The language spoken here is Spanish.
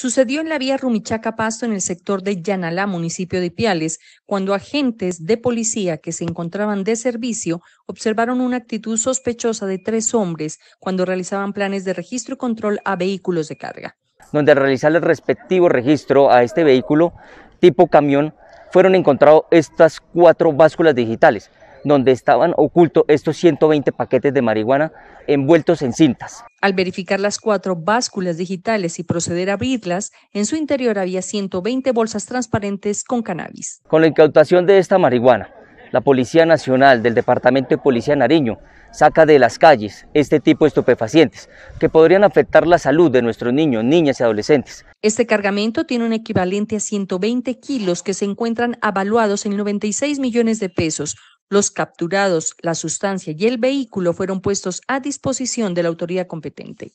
sucedió en la vía Rumichaca Pasto en el sector de Yanalá, municipio de Piales, cuando agentes de policía que se encontraban de servicio observaron una actitud sospechosa de tres hombres cuando realizaban planes de registro y control a vehículos de carga. Donde al realizar el respectivo registro a este vehículo tipo camión, fueron encontrados estas cuatro básculas digitales donde estaban ocultos estos 120 paquetes de marihuana envueltos en cintas. Al verificar las cuatro básculas digitales y proceder a abrirlas, en su interior había 120 bolsas transparentes con cannabis. Con la incautación de esta marihuana, la Policía Nacional del Departamento de Policía Nariño saca de las calles este tipo de estupefacientes que podrían afectar la salud de nuestros niños, niñas y adolescentes. Este cargamento tiene un equivalente a 120 kilos que se encuentran avaluados en 96 millones de pesos, los capturados, la sustancia y el vehículo fueron puestos a disposición de la autoridad competente.